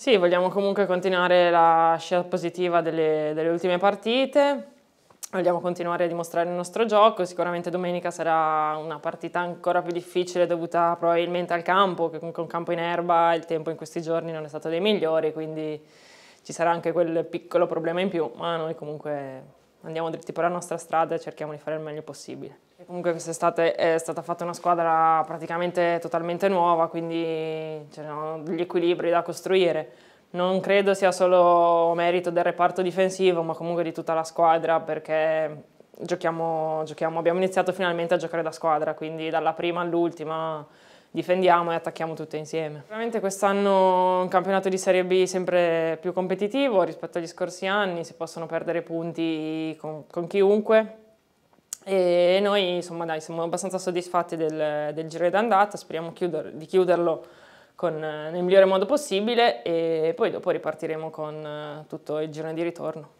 Sì, vogliamo comunque continuare la scia positiva delle, delle ultime partite vogliamo continuare a dimostrare il nostro gioco, sicuramente domenica sarà una partita ancora più difficile dovuta probabilmente al campo, che comunque è un campo in erba, il tempo in questi giorni non è stato dei migliori, quindi ci sarà anche quel piccolo problema in più, ma noi comunque andiamo dritti per la nostra strada e cerchiamo di fare il meglio possibile comunque quest'estate è stata fatta una squadra praticamente totalmente nuova, quindi c'erano degli equilibri da costruire. Non credo sia solo merito del reparto difensivo, ma comunque di tutta la squadra, perché giochiamo, giochiamo, abbiamo iniziato finalmente a giocare da squadra, quindi dalla prima all'ultima difendiamo e attacchiamo tutte insieme. Veramente quest'anno un campionato di Serie B sempre più competitivo rispetto agli scorsi anni, si possono perdere punti con, con chiunque, e noi insomma dai, siamo abbastanza soddisfatti del, del giro d'andata, speriamo chiuder, di chiuderlo con, eh, nel migliore modo possibile e poi dopo ripartiremo con eh, tutto il giro di ritorno.